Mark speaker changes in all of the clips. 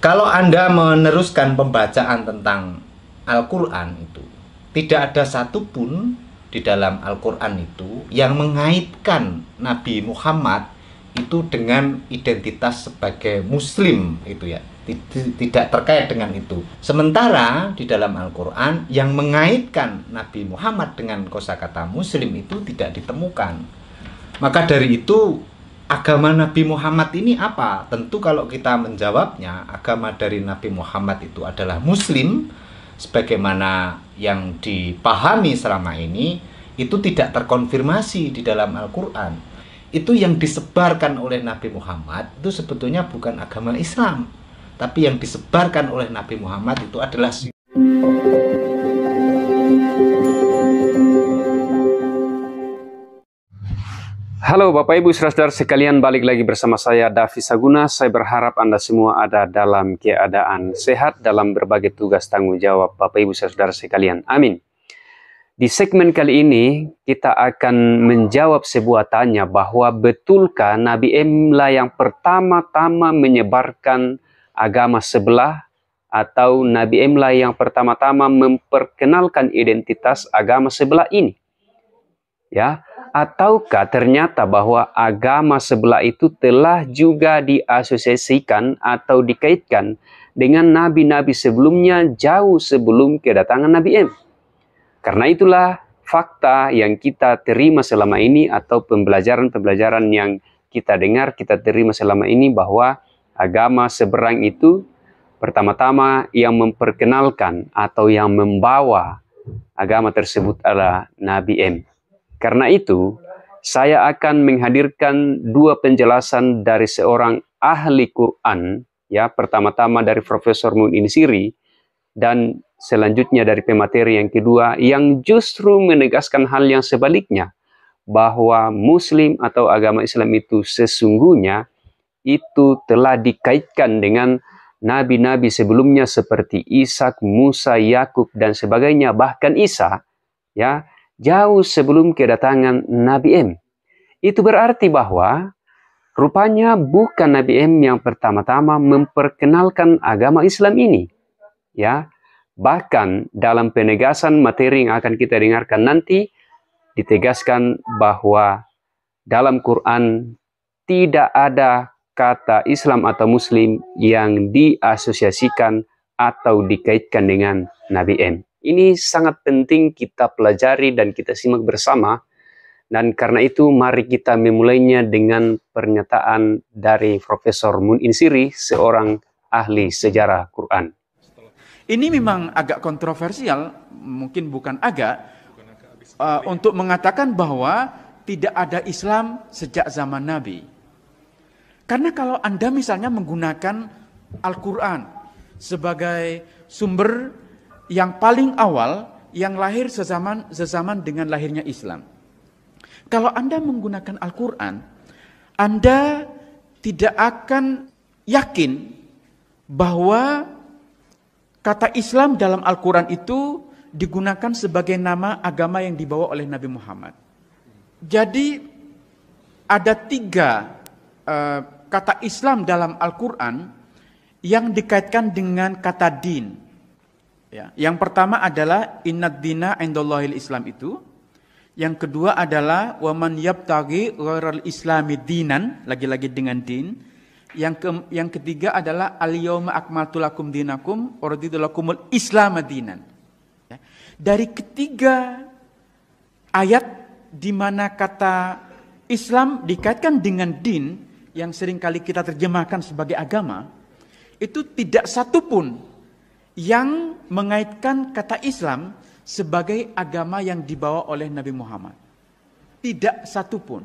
Speaker 1: Kalau Anda meneruskan pembacaan tentang Al-Quran itu, tidak ada satupun di dalam Al-Quran itu yang mengaitkan Nabi Muhammad itu dengan identitas sebagai Muslim itu ya tidak terkait dengan itu. Sementara di dalam Al-Quran yang mengaitkan Nabi Muhammad dengan kosakata Muslim itu tidak ditemukan. Maka dari itu agama Nabi Muhammad ini apa? Tentu kalau kita menjawabnya, agama dari Nabi Muhammad itu adalah Muslim, sebagaimana yang dipahami selama ini, itu tidak terkonfirmasi di dalam Al-Quran. Itu yang disebarkan oleh Nabi Muhammad itu sebetulnya bukan agama Islam, tapi yang disebarkan oleh Nabi Muhammad itu adalah...
Speaker 2: Halo Bapak Ibu Saudara sekalian, balik lagi bersama saya Davi Saguna. Saya berharap Anda semua ada dalam keadaan sehat dalam berbagai tugas tanggung jawab Bapak Ibu Saudara sekalian. Amin. Di segmen kali ini kita akan menjawab sebuah tanya bahwa betulkah Nabi Emla yang pertama-tama menyebarkan agama sebelah atau Nabi Emla yang pertama-tama memperkenalkan identitas agama sebelah ini? Ya, Ataukah ternyata bahwa agama sebelah itu telah juga diasosiasikan atau dikaitkan dengan nabi-nabi sebelumnya jauh sebelum kedatangan Nabi M? Karena itulah fakta yang kita terima selama ini atau pembelajaran-pembelajaran yang kita dengar, kita terima selama ini bahwa agama seberang itu pertama-tama yang memperkenalkan atau yang membawa agama tersebut adalah Nabi M. Karena itu, saya akan menghadirkan dua penjelasan dari seorang ahli Quran, ya, pertama-tama dari Profesor Muin Insiri, dan selanjutnya dari pemateri yang kedua yang justru menegaskan hal yang sebaliknya bahwa muslim atau agama Islam itu sesungguhnya itu telah dikaitkan dengan nabi-nabi sebelumnya seperti Ishak, Musa, Yakub dan sebagainya bahkan Isa ya jauh sebelum kedatangan Nabi M. Itu berarti bahwa rupanya bukan Nabi M yang pertama-tama memperkenalkan agama Islam ini. Ya, bahkan dalam penegasan materi yang akan kita dengarkan nanti ditegaskan bahwa dalam Quran tidak ada kata Islam atau Muslim yang diasosiasikan atau dikaitkan dengan Nabi M. Ini sangat penting kita pelajari dan kita simak bersama. Dan karena itu mari kita memulainya dengan pernyataan dari Profesor Mun Insiri, seorang ahli sejarah Quran.
Speaker 3: Ini memang agak kontroversial, mungkin bukan agak, uh, untuk mengatakan bahwa tidak ada Islam sejak zaman Nabi. Karena kalau Anda misalnya menggunakan Al-Quran sebagai sumber yang paling awal yang lahir sezaman sezaman dengan lahirnya Islam. Kalau Anda menggunakan Al-Qur'an, Anda tidak akan yakin bahwa kata Islam dalam Al-Qur'an itu digunakan sebagai nama agama yang dibawa oleh Nabi Muhammad. Jadi ada tiga uh, kata Islam dalam Al-Quran yang dikaitkan dengan kata din. Ya. Yang pertama adalah innad dina endolohil islam itu. Yang kedua adalah waman yabtaghi ghairal islami dinan, lagi-lagi dengan din. Yang ke, yang ketiga adalah al yauma akmaltu lakum dinakum wa lakumul islam dinan. Ya. Dari ketiga ayat di mana kata Islam dikaitkan dengan din yang seringkali kita terjemahkan sebagai agama itu tidak satu pun yang mengaitkan kata Islam sebagai agama yang dibawa oleh Nabi Muhammad. Tidak satu pun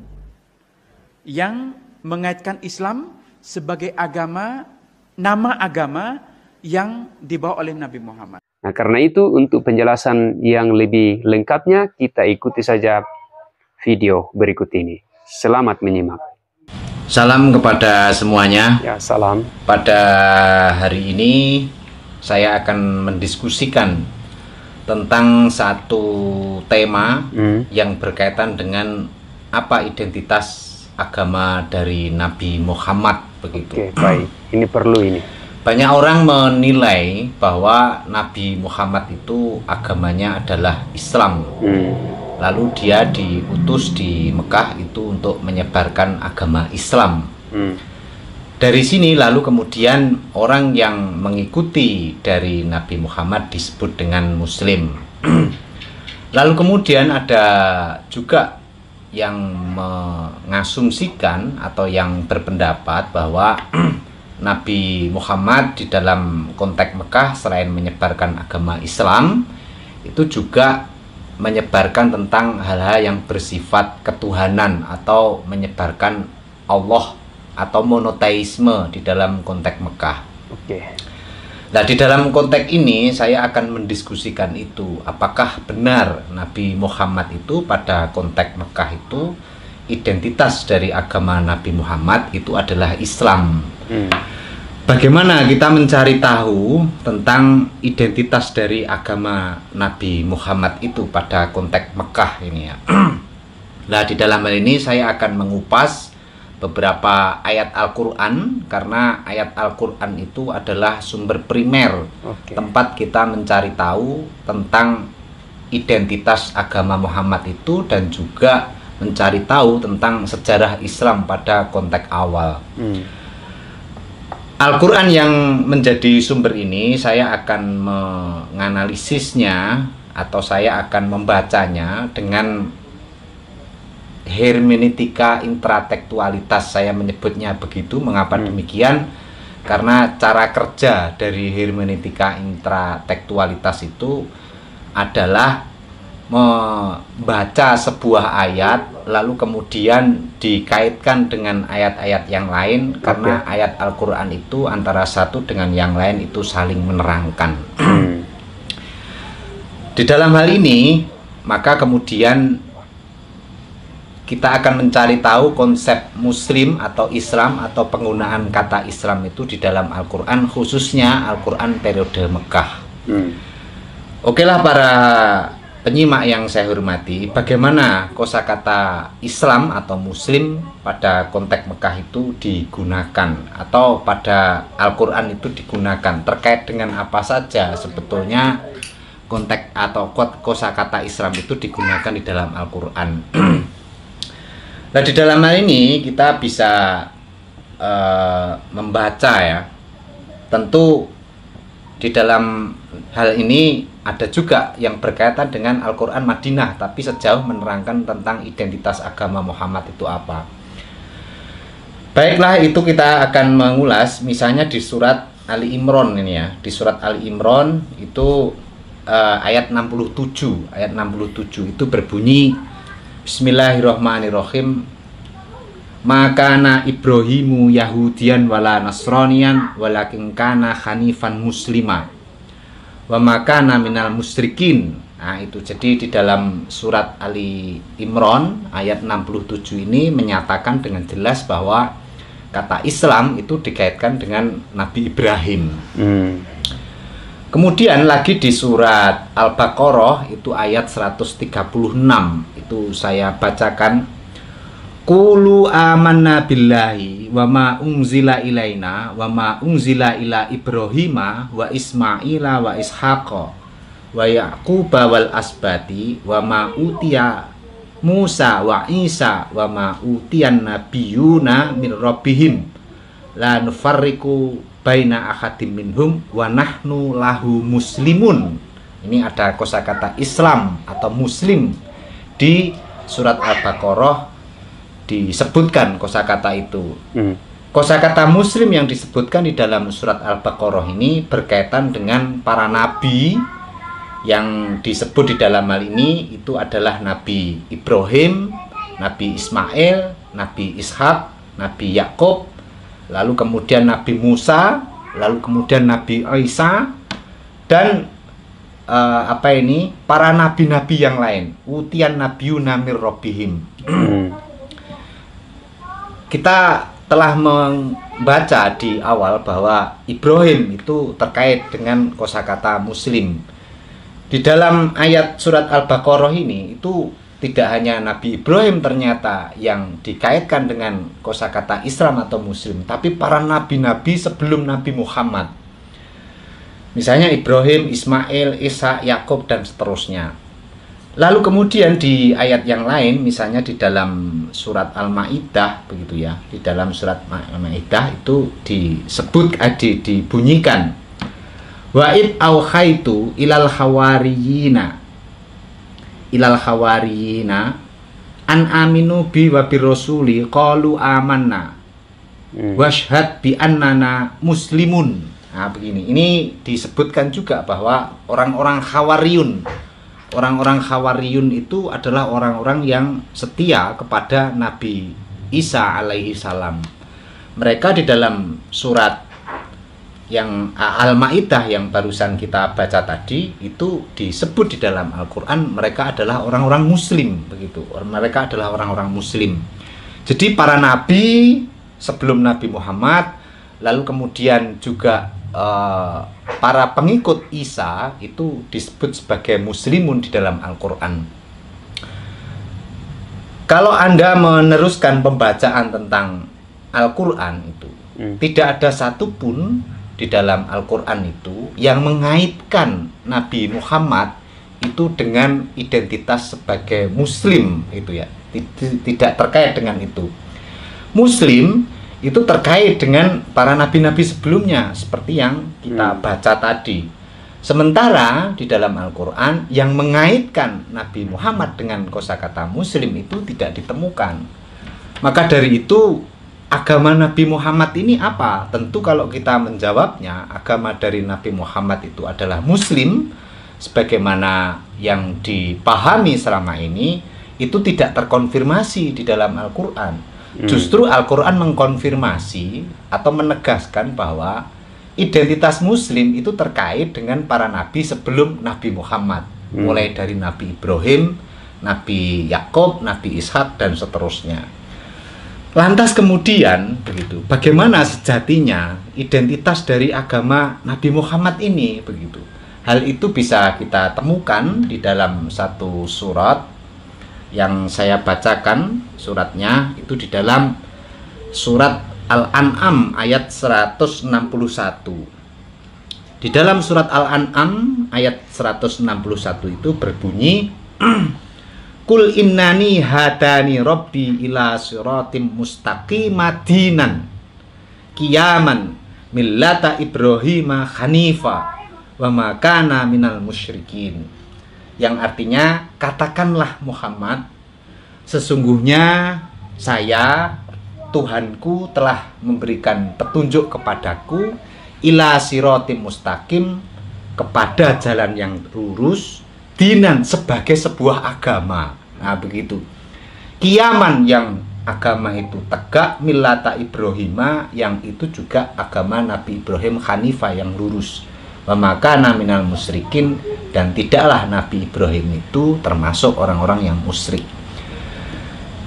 Speaker 3: yang mengaitkan Islam sebagai agama, nama agama yang dibawa oleh Nabi Muhammad.
Speaker 2: Nah karena itu untuk penjelasan yang lebih lengkapnya kita ikuti saja video berikut ini. Selamat menyimak. Salam kepada semuanya. Ya, salam. Pada
Speaker 1: hari ini saya akan mendiskusikan tentang satu tema hmm. yang berkaitan dengan apa identitas agama dari Nabi Muhammad begitu. Oke, baik.
Speaker 2: Ini perlu ini.
Speaker 1: Banyak orang menilai bahwa Nabi Muhammad itu agamanya adalah Islam. Hmm. Lalu dia diutus di Mekah itu untuk menyebarkan agama Islam. Hmm dari sini lalu kemudian orang yang mengikuti dari Nabi Muhammad disebut dengan muslim. lalu kemudian ada juga yang mengasumsikan atau yang berpendapat bahwa Nabi Muhammad di dalam konteks Mekah selain menyebarkan agama Islam itu juga menyebarkan tentang hal-hal yang bersifat ketuhanan atau menyebarkan Allah atau monoteisme di dalam konteks Mekah. Oke. Okay. Nah, di dalam konteks ini saya akan mendiskusikan itu, apakah benar Nabi Muhammad itu pada konteks Mekah itu identitas dari agama Nabi Muhammad itu adalah Islam. Hmm. Bagaimana kita mencari tahu tentang identitas dari agama Nabi Muhammad itu pada konteks Mekah ini ya. nah, di dalam hal ini saya akan mengupas beberapa ayat Al-Quran karena ayat Al-Quran itu adalah sumber primer okay. tempat kita mencari tahu tentang identitas agama Muhammad itu dan juga mencari tahu tentang sejarah Islam pada konteks awal. Hmm. Al-Quran yang menjadi sumber ini saya akan menganalisisnya atau saya akan membacanya dengan hermeneutika intratekstualitas saya menyebutnya begitu mengapa hmm. demikian karena cara kerja dari hermeneutika intratekstualitas itu adalah membaca sebuah ayat lalu kemudian dikaitkan dengan ayat-ayat yang lain karena ayat Al-Qur'an itu antara satu dengan yang lain itu saling menerangkan. Hmm. Di dalam hal ini maka kemudian kita akan mencari tahu konsep muslim atau Islam atau penggunaan kata Islam itu di dalam Al-Qur'an khususnya Al-Qur'an periode Mekah. Hmm. Oke lah para penyimak yang saya hormati, bagaimana kosakata Islam atau muslim pada konteks Mekah itu digunakan atau pada Al-Qur'an itu digunakan terkait dengan apa saja sebetulnya konteks atau kosakata Islam itu digunakan di dalam Al-Qur'an. Nah di dalam hal ini kita bisa uh, membaca ya. Tentu di dalam hal ini ada juga yang berkaitan dengan Al-Quran Madinah tapi sejauh menerangkan tentang identitas agama Muhammad itu apa baiklah itu kita akan mengulas misalnya di surat Ali Imron ini ya di surat Ali Imron itu uh, ayat 67 ayat 67 itu berbunyi Bismillahirrahmanirrahim Maka na Ibrahimu Yahudian wala Nasronian walakin kana Hanifan Muslima wa makana minal musrikin Nah, itu jadi di dalam surat Ali Imran ayat 67 ini menyatakan dengan jelas bahwa kata Islam itu dikaitkan dengan Nabi Ibrahim. Hmm. Kemudian lagi di surat Al-Baqarah itu ayat 136 itu saya bacakan Kulu amanna billahi wa ma unzila ilaina wa ma unzila ila Ibrahima wa Ismaila wa Ishaqa wa Yaqub wal asbati wa ma utiya Musa wa Isa wa ma utiyan nabiyuna min rabbihim la nufarriku baina akhatim minhum wa nahnu lahu muslimun. Ini ada kosakata Islam atau muslim di surat Al-Baqarah disebutkan kosakata itu. Hmm. Kosakata muslim yang disebutkan di dalam surat Al-Baqarah ini berkaitan dengan para nabi yang disebut di dalam hal ini itu adalah Nabi Ibrahim, Nabi Ismail, Nabi Ishak, Nabi Yakub, lalu kemudian Nabi Musa, lalu kemudian Nabi Isa dan uh, apa ini para nabi-nabi yang lain. Utian Nabi Yunamir robihim. Kita telah membaca di awal bahwa Ibrahim itu terkait dengan kosakata muslim. Di dalam ayat surat Al-Baqarah ini itu tidak hanya Nabi Ibrahim ternyata yang dikaitkan dengan kosakata Islam atau Muslim, tapi para nabi-nabi sebelum Nabi Muhammad. Misalnya Ibrahim, Ismail, Isa, Yakub dan seterusnya. Lalu kemudian di ayat yang lain, misalnya di dalam surat Al-Maidah begitu ya, di dalam surat Al-Maidah itu disebut ada eh, dibunyikan Wa'id auhaitu ilal hawariyina ilal hawariyina an aminu bi wa bi rasuli qalu amanna hmm. washhad bi annana muslimun nah begini ini disebutkan juga bahwa orang-orang khawariyun orang-orang khawariyun itu adalah orang-orang yang setia kepada Nabi Isa alaihi salam mereka di dalam surat yang Al-Maidah yang barusan kita baca tadi itu disebut di dalam Al-Qur'an mereka adalah orang-orang muslim begitu. Mereka adalah orang-orang muslim. Jadi para nabi sebelum Nabi Muhammad lalu kemudian juga uh, para pengikut Isa itu disebut sebagai muslimun di dalam Al-Qur'an. Kalau Anda meneruskan pembacaan tentang Al-Qur'an itu hmm. tidak ada satupun di dalam Al-Quran itu yang mengaitkan Nabi Muhammad itu dengan identitas sebagai Muslim itu ya tidak terkait dengan itu Muslim itu terkait dengan para nabi-nabi sebelumnya seperti yang kita hmm. baca tadi Sementara di dalam Al-Quran yang mengaitkan Nabi Muhammad dengan kosakata Muslim itu tidak ditemukan. Maka dari itu agama Nabi Muhammad ini apa? Tentu kalau kita menjawabnya, agama dari Nabi Muhammad itu adalah Muslim, sebagaimana yang dipahami selama ini, itu tidak terkonfirmasi di dalam Al-Quran. Hmm. Justru Al-Quran mengkonfirmasi atau menegaskan bahwa identitas Muslim itu terkait dengan para nabi sebelum Nabi Muhammad, hmm. mulai dari Nabi Ibrahim, Nabi Yakub, Nabi Ishak, dan seterusnya. Lantas kemudian begitu, bagaimana sejatinya identitas dari agama Nabi Muhammad ini begitu. Hal itu bisa kita temukan di dalam satu surat yang saya bacakan suratnya itu di dalam surat Al-An'am ayat 161. Di dalam surat Al-An'am ayat 161 itu berbunyi Kul innani hadani rabbi ila siratim mustaqimadinan kiyaman millata Ibrahim hanifa wa makana minal musyrikin yang artinya katakanlah Muhammad sesungguhnya saya Tuhanku telah memberikan petunjuk kepadaku ila siratim mustaqim kepada jalan yang lurus dinan sebagai sebuah agama. Nah, begitu. Kiaman yang agama itu tegak milata Ibrahima yang itu juga agama Nabi Ibrahim Hanifah yang lurus maka naminal musrikin dan tidaklah Nabi Ibrahim itu termasuk orang-orang yang musyrik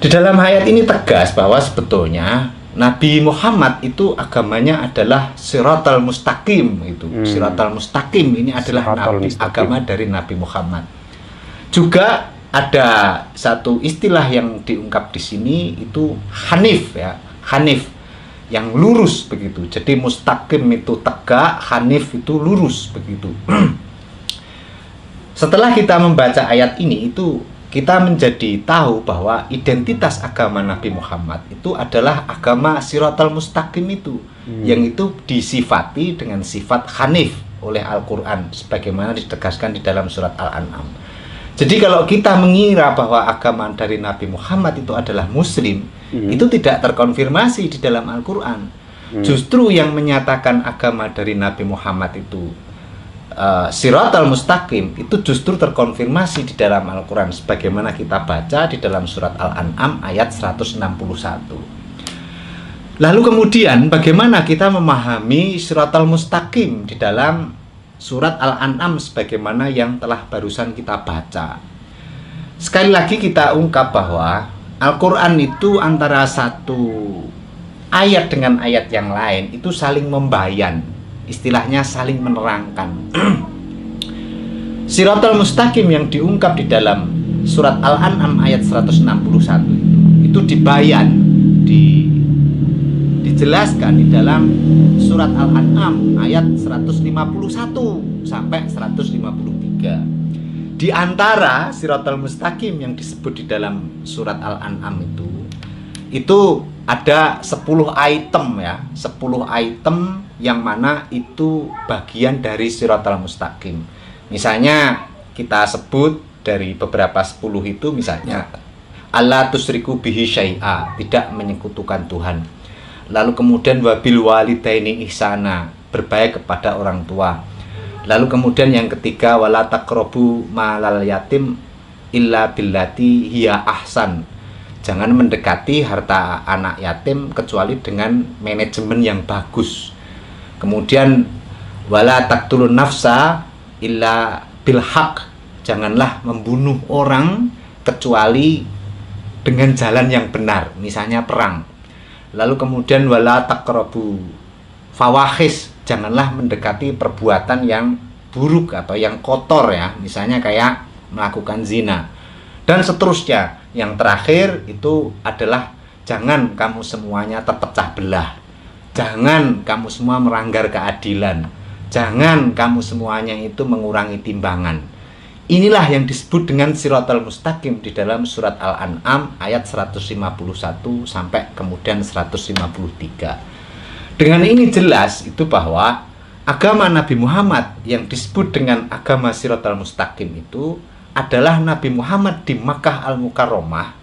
Speaker 1: di dalam ayat ini tegas bahwa sebetulnya Nabi Muhammad itu agamanya adalah siratal mustaqim itu. Hmm. Siratal mustaqim ini adalah nabi mustaqim. agama dari Nabi Muhammad. Juga ada satu istilah yang diungkap di sini itu hanif ya. Hanif yang lurus begitu. Jadi mustaqim itu tegak, hanif itu lurus begitu. Setelah kita membaca ayat ini itu kita menjadi tahu bahwa identitas agama Nabi Muhammad itu adalah agama Siratal Mustaqim itu hmm. yang itu disifati dengan sifat hanif oleh Al-Qur'an sebagaimana ditegaskan di dalam surat Al-An'am. Jadi kalau kita mengira bahwa agama dari Nabi Muhammad itu adalah muslim, hmm. itu tidak terkonfirmasi di dalam Al-Qur'an. Hmm. Justru yang menyatakan agama dari Nabi Muhammad itu uh, eh, siratal mustaqim itu justru terkonfirmasi di dalam Al-Qur'an sebagaimana kita baca di dalam surat Al-An'am ayat 161. Lalu kemudian bagaimana kita memahami siratal mustaqim di dalam surat Al-An'am sebagaimana yang telah barusan kita baca. Sekali lagi kita ungkap bahwa Al-Qur'an itu antara satu ayat dengan ayat yang lain itu saling membayan istilahnya saling menerangkan Siratul Mustaqim yang diungkap di dalam surat Al-An'am ayat 161 itu itu dibayan di dijelaskan di dalam surat Al-An'am ayat 151 sampai 153 di antara Siratul Mustaqim yang disebut di dalam surat Al-An'am itu itu ada 10 item ya 10 item yang mana itu bagian dari siratal mustaqim. Misalnya kita sebut dari beberapa sepuluh itu misalnya ya. Allah tusriku bihi syai'a, tidak menyekutukan Tuhan. Lalu kemudian wabil walidaini ihsana, berbaik kepada orang tua. Lalu kemudian yang ketiga wala taqrabu malal yatim illa billati hiya ahsan. Jangan mendekati harta anak yatim kecuali dengan manajemen yang bagus Kemudian wala taktulun nafsa illa bilhaq. Janganlah membunuh orang kecuali dengan jalan yang benar, misalnya perang. Lalu kemudian wala takrobu fawahis, janganlah mendekati perbuatan yang buruk atau yang kotor ya, misalnya kayak melakukan zina. Dan seterusnya, yang terakhir itu adalah jangan kamu semuanya terpecah belah Jangan kamu semua meranggar keadilan. Jangan kamu semuanya itu mengurangi timbangan. Inilah yang disebut dengan sirotel mustaqim di dalam surat Al-An'am ayat 151 sampai kemudian 153. Dengan ini jelas itu bahwa agama Nabi Muhammad yang disebut dengan agama sirotel mustaqim itu adalah Nabi Muhammad di Makkah Al-Mukarromah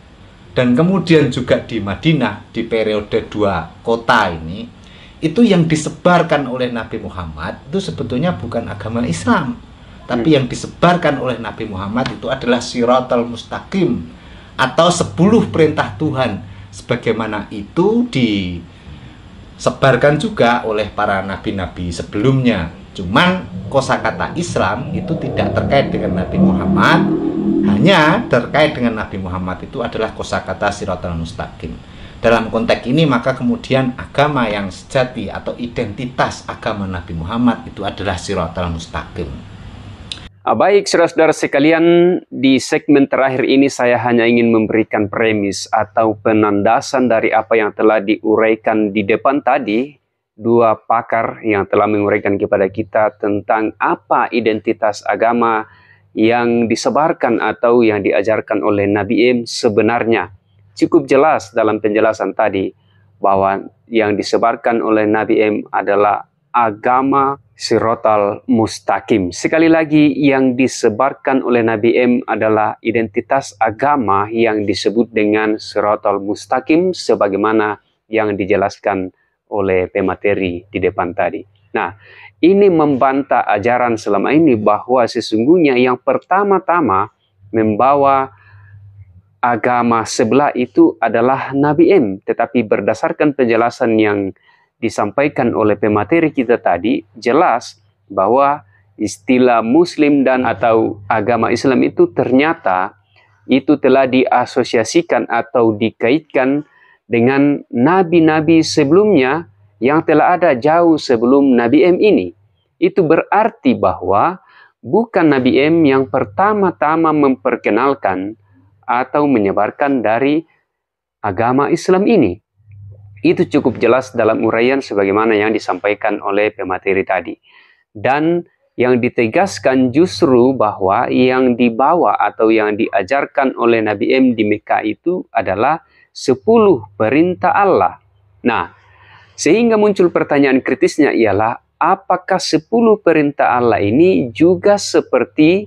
Speaker 1: dan kemudian juga di Madinah di periode dua kota ini itu yang disebarkan oleh Nabi Muhammad itu sebetulnya bukan agama Islam tapi hmm. yang disebarkan oleh Nabi Muhammad itu adalah siratal mustaqim atau sepuluh perintah Tuhan sebagaimana itu disebarkan juga oleh para nabi-nabi sebelumnya cuman kosakata Islam itu tidak terkait dengan Nabi Muhammad hanya terkait dengan Nabi Muhammad itu adalah kosakata siratal mustaqim dalam konteks ini maka kemudian agama yang sejati atau identitas agama Nabi Muhammad itu adalah siratal mustaqim.
Speaker 2: Ah, baik, saudara-saudara sekalian, di segmen terakhir ini saya hanya ingin memberikan premis atau penandasan dari apa yang telah diuraikan di depan tadi, dua pakar yang telah menguraikan kepada kita tentang apa identitas agama yang disebarkan atau yang diajarkan oleh Nabi Im sebenarnya cukup jelas dalam penjelasan tadi bahwa yang disebarkan oleh Nabi M adalah agama sirotal mustaqim. Sekali lagi yang disebarkan oleh Nabi M adalah identitas agama yang disebut dengan sirotal mustaqim sebagaimana yang dijelaskan oleh pemateri di depan tadi. Nah, ini membantah ajaran selama ini bahwa sesungguhnya yang pertama-tama membawa agama sebelah itu adalah Nabi M, tetapi berdasarkan penjelasan yang disampaikan oleh pemateri kita tadi, jelas bahwa istilah Muslim dan atau agama Islam itu ternyata itu telah diasosiasikan atau dikaitkan dengan nabi-nabi sebelumnya yang telah ada jauh sebelum Nabi M ini. Itu berarti bahwa bukan Nabi M yang pertama-tama memperkenalkan atau menyebarkan dari agama Islam ini. Itu cukup jelas dalam uraian sebagaimana yang disampaikan oleh pemateri tadi. Dan yang ditegaskan justru bahwa yang dibawa atau yang diajarkan oleh Nabi M di Mekah itu adalah 10 perintah Allah. Nah, sehingga muncul pertanyaan kritisnya ialah apakah 10 perintah Allah ini juga seperti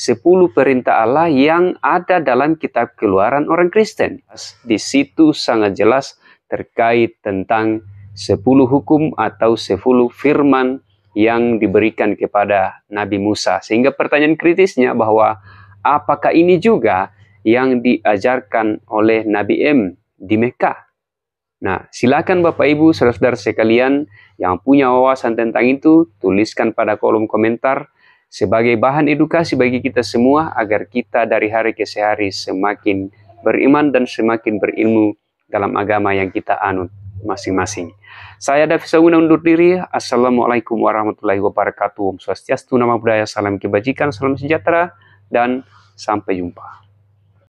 Speaker 2: 10 perintah Allah yang ada dalam kitab keluaran orang Kristen. Di situ sangat jelas terkait tentang 10 hukum atau 10 firman yang diberikan kepada Nabi Musa. Sehingga pertanyaan kritisnya bahwa apakah ini juga yang diajarkan oleh Nabi M di Mekah? Nah, silakan Bapak Ibu, saudara-saudara sekalian yang punya wawasan tentang itu, tuliskan pada kolom komentar sebagai bahan edukasi bagi kita semua agar kita dari hari ke hari semakin beriman dan semakin berilmu dalam agama yang kita anut masing-masing. Saya Davi Sawuna undur diri. Assalamualaikum warahmatullahi wabarakatuh. Om Swastiastu, Nama Budaya, Salam Kebajikan, Salam Sejahtera, dan sampai jumpa.